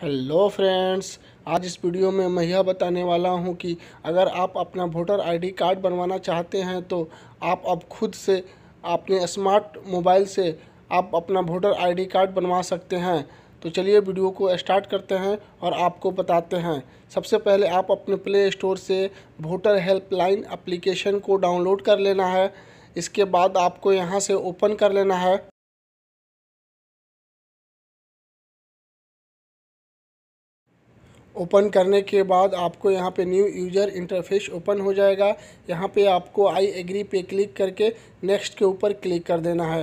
hello friends आज इस video में मैं यह बताने वाला हूं कि अगर आप अपना वोटर आईडी कार्ड बनवाना चाहते हैं तो आप अब खुद से अपने स्मार्ट मोबाइल से आप अपना वोटर आईडी कार्ड बनवा सकते हैं तो चलिए वीडियो को स्टार्ट करते हैं और आपको बताते हैं सबसे पहले आप अपने प्ले स्टोर से वोटर हेल्पलाइन अप्लीकेशन को डाउनलोड कर लेना है इसके बाद आपको यहाँ से ओपन कर लेना है ओपन करने के बाद आपको यहाँ पे न्यू यूज़र इंटरफेस ओपन हो जाएगा यहाँ पे आपको आई एग्री पे क्लिक करके नेक्स्ट के ऊपर क्लिक कर देना है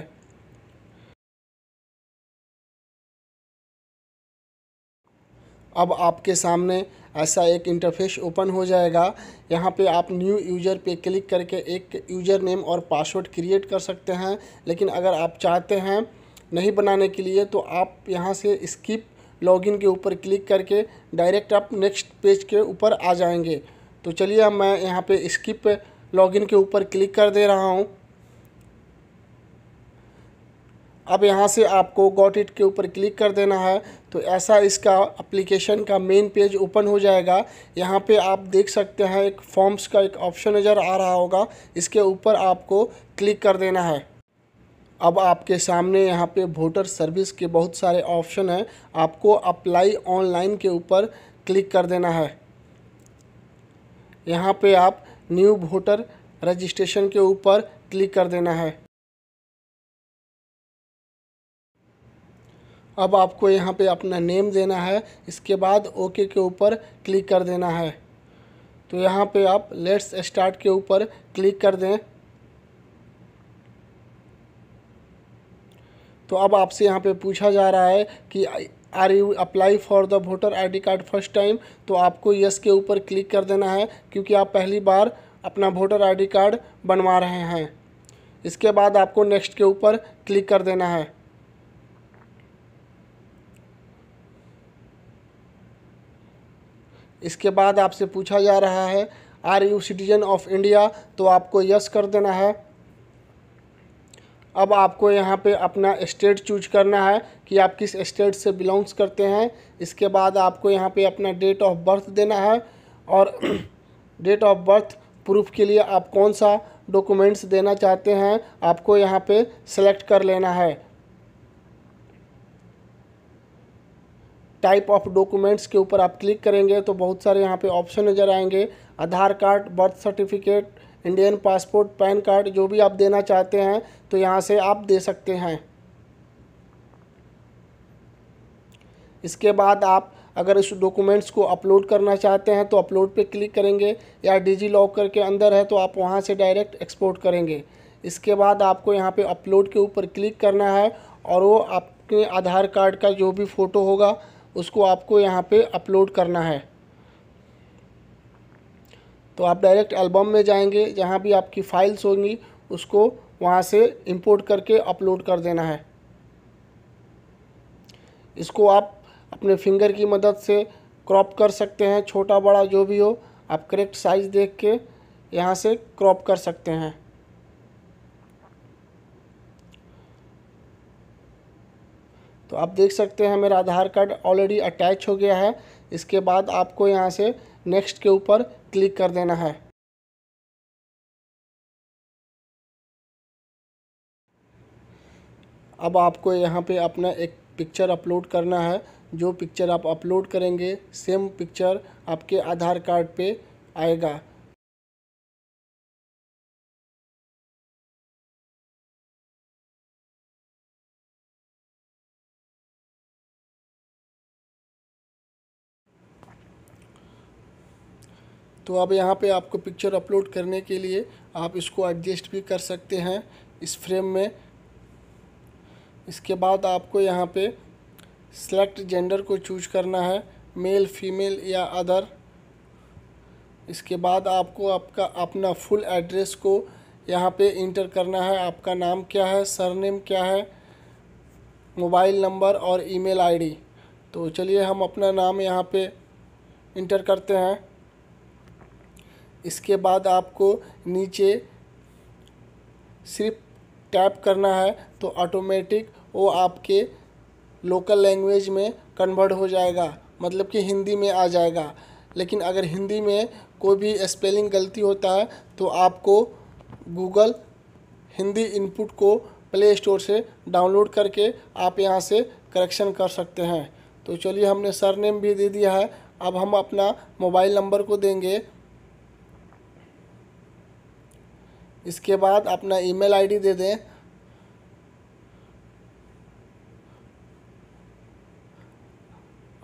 अब आपके सामने ऐसा एक इंटरफेस ओपन हो जाएगा यहाँ पे आप न्यू यूज़र पे क्लिक करके एक यूज़र नेम और पासवर्ड क्रिएट कर सकते हैं लेकिन अगर आप चाहते हैं नहीं बनाने के लिए तो आप यहाँ से स्किप लॉगिन के ऊपर क्लिक करके डायरेक्ट आप नेक्स्ट पेज के ऊपर आ जाएंगे तो चलिए अब मैं यहाँ पे स्किप लॉगिन के ऊपर क्लिक कर दे रहा हूँ अब यहाँ से आपको गॉट इट के ऊपर क्लिक कर देना है तो ऐसा इसका एप्लीकेशन का मेन पेज ओपन हो जाएगा यहाँ पे आप देख सकते हैं एक फॉर्म्स का एक ऑप्शन नज़र आ रहा होगा इसके ऊपर आपको क्लिक कर देना है अब आपके सामने यहाँ पे वोटर सर्विस के बहुत सारे ऑप्शन हैं आपको अप्लाई ऑनलाइन के ऊपर क्लिक कर देना है यहाँ पे आप न्यू वोटर रजिस्ट्रेशन के ऊपर क्लिक कर देना है अब आपको यहाँ पे अपना नेम देना है इसके बाद ओके के ऊपर क्लिक कर देना है तो यहाँ पे आप लेट्स स्टार्ट के ऊपर क्लिक कर दें तो अब आपसे यहाँ पे पूछा जा रहा है कि are you apply for the voter ID card first time तो आपको यस के ऊपर क्लिक कर देना है क्योंकि आप पहली बार अपना वोटर आईडी कार्ड बनवा रहे हैं इसके बाद आपको नेक्स्ट के ऊपर क्लिक कर देना है इसके बाद आपसे पूछा जा रहा है are you citizen of India तो आपको यस कर देना है अब आपको यहाँ पे अपना स्टेट चूज करना है कि आप किस स्टेट से बिलोंग्स करते हैं इसके बाद आपको यहाँ पे अपना डेट ऑफ बर्थ देना है और डेट ऑफ बर्थ प्रूफ के लिए आप कौन सा डॉक्यूमेंट्स देना चाहते हैं आपको यहाँ पे सेलेक्ट कर लेना है टाइप ऑफ डॉक्यूमेंट्स के ऊपर आप क्लिक करेंगे तो बहुत सारे यहाँ पे ऑप्शन नज़र आएंगे Aadhaar card birth certificate Indian passport PAN card जो भी आप देना चाहते हैं तो यहाँ से आप दे सकते हैं इसके बाद आप अगर इस डॉक्यूमेंट्स को अपलोड करना चाहते हैं तो अपलोड पे क्लिक करेंगे या डिजी लॉकर के अंदर है तो आप वहाँ से डायरेक्ट एक्सपोर्ट करेंगे इसके बाद आपको यहाँ पे अपलोड के ऊपर क्लिक करना है और वो आपके आधार कार्ड का जो भी फ़ोटो होगा उसको आपको यहाँ पे अपलोड करना है तो आप डायरेक्ट एल्बम में जाएंगे जहाँ भी आपकी फ़ाइल्स होंगी उसको वहाँ से इंपोर्ट करके अपलोड कर देना है इसको आप अपने फिंगर की मदद से क्रॉप कर सकते हैं छोटा बड़ा जो भी हो आप करेक्ट साइज़ देख के यहाँ से क्रॉप कर सकते हैं तो आप देख सकते हैं मेरा आधार कार्ड ऑलरेडी अटैच हो गया है इसके बाद आपको यहाँ से नेक्स्ट के ऊपर क्लिक कर देना है अब आपको यहाँ पे अपना एक पिक्चर अपलोड करना है जो पिक्चर आप अपलोड करेंगे सेम पिक्चर आपके आधार कार्ड पे आएगा तो अब यहाँ पे आपको पिक्चर अपलोड करने के लिए आप इसको एडजस्ट भी कर सकते हैं इस फ्रेम में इसके बाद आपको यहाँ पे सेलेक्ट जेंडर को चूज करना है मेल फीमेल या अदर इसके बाद आपको आपका अपना फुल एड्रेस को यहाँ पे इंटर करना है आपका नाम क्या है सरनेम क्या है मोबाइल नंबर और ईमेल आईडी तो चलिए हम अपना नाम यहाँ पे इंटर करते हैं इसके बाद आपको नीचे सिर्फ टैप करना है तो ऑटोमेटिक वो आपके लोकल लैंग्वेज में कन्वर्ट हो जाएगा मतलब कि हिंदी में आ जाएगा लेकिन अगर हिंदी में कोई भी स्पेलिंग गलती होता है तो आपको गूगल हिंदी इनपुट को प्ले स्टोर से डाउनलोड करके आप यहाँ से करेक्शन कर सकते हैं तो चलिए हमने सर नेम भी दे दिया है अब हम अपना मोबाइल नंबर को देंगे इसके बाद अपना ईमेल आईडी दे दें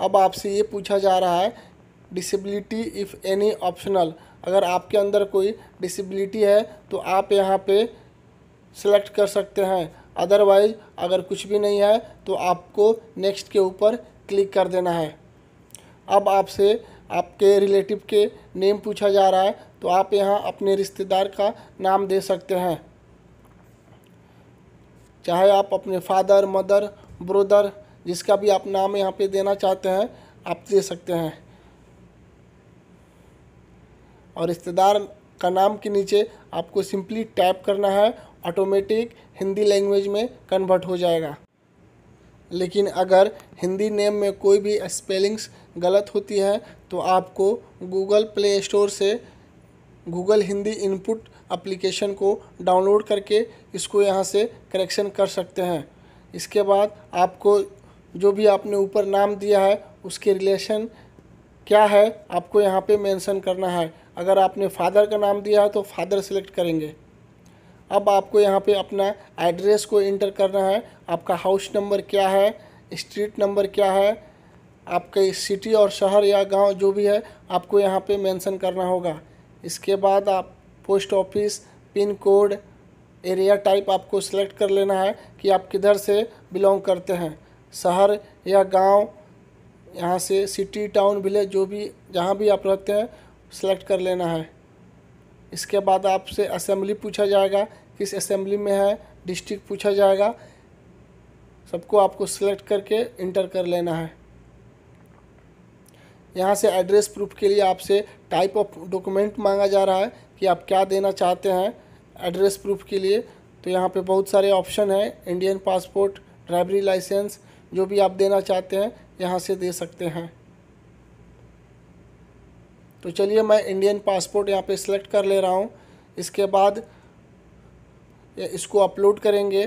अब आपसे ये पूछा जा रहा है डिसेबिलिटी इफ़ एनी ऑप्शनल अगर आपके अंदर कोई डिसेबिलिटी है तो आप यहाँ पे सेलेक्ट कर सकते हैं अदरवाइज अगर कुछ भी नहीं है तो आपको नेक्स्ट के ऊपर क्लिक कर देना है अब आपसे आपके रिलेटिव के नेम पूछा जा रहा है तो आप यहाँ अपने रिश्तेदार का नाम दे सकते हैं चाहे आप अपने फादर मदर ब्रोदर जिसका भी आप नाम यहाँ पे देना चाहते हैं आप दे सकते हैं और रिश्तेदार का नाम के नीचे आपको सिंपली टाइप करना है ऑटोमेटिक हिंदी लैंग्वेज में कन्वर्ट हो जाएगा लेकिन अगर हिंदी नेम में कोई भी स्पेलिंग्स गलत होती है तो आपको गूगल प्ले स्टोर से गूगल हिंदी इनपुट एप्लीकेशन को डाउनलोड करके इसको यहाँ से करेक्शन कर सकते हैं इसके बाद आपको जो भी आपने ऊपर नाम दिया है उसके रिलेशन क्या है आपको यहाँ पे मेंशन करना है अगर आपने फादर का नाम दिया है तो फादर सेलेक्ट करेंगे अब आपको यहाँ पे अपना एड्रेस को इंटर करना है आपका हाउस नंबर क्या है स्ट्रीट नंबर क्या है आपके सिटी और शहर या गांव जो भी है आपको यहाँ पे मेंशन करना होगा इसके बाद आप post office pin code area type आपको सेलेक्ट कर लेना है कि आप किधर से बिलोंग करते हैं शहर या गांव यहाँ से सिटी टाउन विलेज जो भी जहाँ भी आप रहते हैं सेलेक्ट कर लेना है इसके बाद आपसे असेंबली पूछा जाएगा किस असेंबली में है डिस्ट्रिक्ट पूछा जाएगा सबको आपको सेलेक्ट करके इंटर कर लेना है यहाँ से एड्रेस प्रूफ के लिए आपसे टाइप ऑफ डॉक्यूमेंट मांगा जा रहा है कि आप क्या देना चाहते हैं एड्रेस प्रूफ के लिए तो यहाँ पे बहुत सारे ऑप्शन हैं इंडियन पासपोर्ट ड्राइवरी लाइसेंस जो भी आप देना चाहते हैं यहाँ से दे सकते हैं तो चलिए मैं इंडियन पासपोर्ट यहाँ पे सिलेक्ट कर ले रहा हूँ इसके बाद इसको अपलोड करेंगे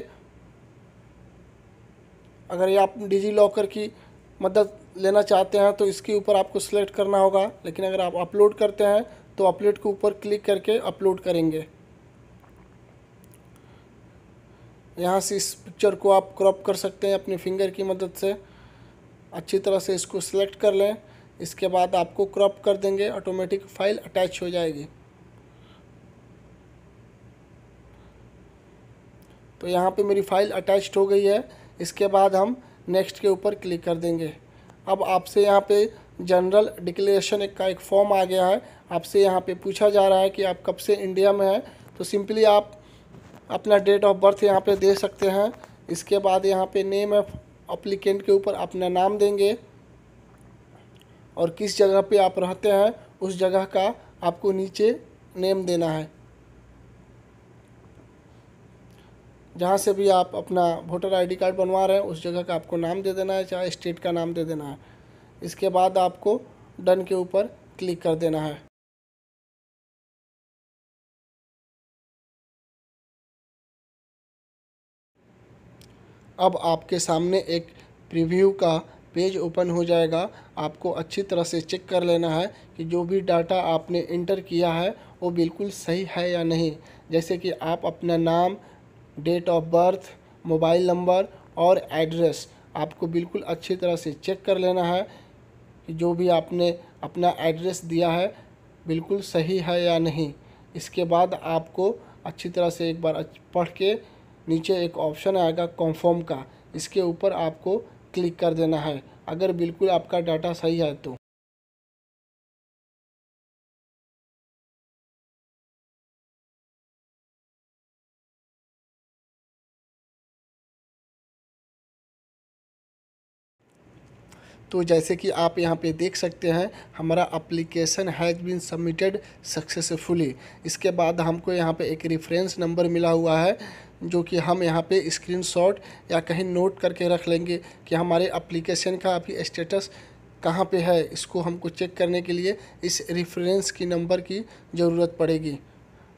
अगर ये आप डिजी लॉकर की मदद लेना चाहते हैं तो इसके ऊपर आपको सिलेक्ट करना होगा लेकिन अगर आप अपलोड करते हैं तो अपलोड के ऊपर क्लिक करके अपलोड करेंगे यहाँ से इस पिक्चर को आप क्रॉप कर सकते हैं अपनी फिंगर की मदद से अच्छी तरह से इसको सिलेक्ट कर लें इसके बाद आपको क्रॉप कर देंगे ऑटोमेटिक फाइल अटैच हो जाएगी तो यहाँ पे मेरी फाइल अटैच्ड हो गई है इसके बाद हम नेक्स्ट के ऊपर क्लिक कर देंगे अब आपसे यहाँ पे जनरल डिक्लेरेशन एक का एक फॉर्म आ गया है आपसे यहाँ पे पूछा जा रहा है कि आप कब से इंडिया में हैं तो सिंपली आप अपना डेट ऑफ बर्थ यहाँ पे दे सकते हैं इसके बाद यहाँ पे नेम ऑफ अप्लीकेंट के ऊपर अपना नाम देंगे और किस जगह पे आप रहते हैं उस जगह का आपको नीचे नेम देना है जहाँ से भी आप अपना वोटर आईडी कार्ड बनवा रहे हैं उस जगह का आपको नाम दे देना है चाहे स्टेट का नाम दे देना है इसके बाद आपको डन के ऊपर क्लिक कर देना है अब आपके सामने एक प्रीव्यू का पेज ओपन हो जाएगा आपको अच्छी तरह से चेक कर लेना है कि जो भी डाटा आपने इंटर किया है वो बिल्कुल सही है या नहीं जैसे कि आप अपना नाम date of birth mobile number और एड्रेस आपको बिल्कुल अच्छी तरह से चेक कर लेना है कि जो भी आपने अपना एड्रेस दिया है बिल्कुल सही है या नहीं इसके बाद आपको अच्छी तरह से एक बार पढ़ के नीचे एक ऑप्शन आएगा कंफर्म का इसके ऊपर आपको क्लिक कर देना है अगर बिल्कुल आपका डाटा सही है तो तो जैसे कि आप यहाँ पे देख सकते हैं हमारा application has been submitted successfully इसके बाद हमको यहाँ पे एक रेफरेंस नंबर मिला हुआ है जो कि हम यहाँ पे स्क्रीनशॉट या कहीं नोट करके रख लेंगे कि हमारे अप्लीकेशन का अभी स्टेटस कहाँ पे है इसको हमको चेक करने के लिए इस रेफरेंस की नंबर की ज़रूरत पड़ेगी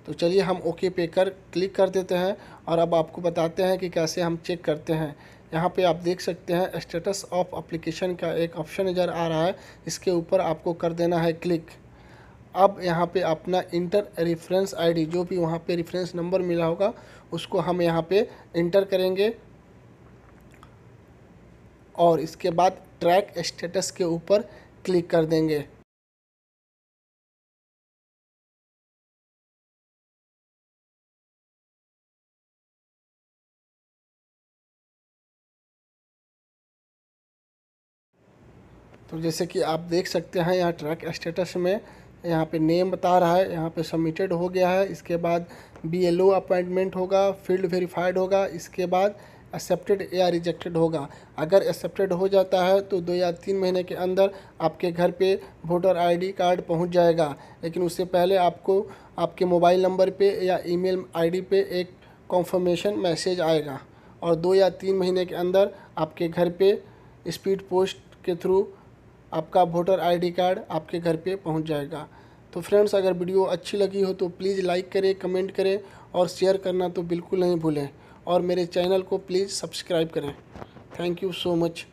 तो चलिए हम ओके पे कर क्लिक कर देते हैं और अब आपको बताते हैं कि कैसे हम चेक करते हैं यहाँ पे आप देख सकते हैं स्टेटस ऑफ एप्लीकेशन का एक ऑप्शन नज़र आ रहा है इसके ऊपर आपको कर देना है क्लिक अब यहाँ पे अपना इंटर रेफरेंस आईडी जो भी वहाँ पे रेफरेंस नंबर मिला होगा उसको हम यहाँ पे इंटर करेंगे और इसके बाद ट्रैक स्टेटस के ऊपर क्लिक कर देंगे तो जैसे कि आप देख सकते हैं यहाँ ट्रैक स्टेटस में यहाँ पे नेम बता रहा है यहाँ पे सबमिटेड हो गया है इसके बाद बी एल ओ अपॉइंटमेंट होगा फील्ड वेरीफाइड होगा इसके बाद एक्सेप्टेड या रिजेक्टेड होगा अगर एक्सेप्टेड हो जाता है तो दो या तीन महीने के अंदर आपके घर पे वोटर आईडी कार्ड पहुंच जाएगा लेकिन उससे पहले आपको आपके मोबाइल नंबर पे या ईमेल आईडी पे एक कॉन्फर्मेशन मैसेज आएगा और दो या तीन महीने के अंदर आपके घर पे स्पीड पोस्ट के थ्रू आपका वोटर आईडी कार्ड आपके घर पे पहुंच जाएगा तो फ्रेंड्स अगर वीडियो अच्छी लगी हो तो प्लीज़ लाइक करें कमेंट करें और शेयर करना तो बिल्कुल नहीं भूलें और मेरे चैनल को प्लीज़ सब्सक्राइब करें थैंक यू सो मच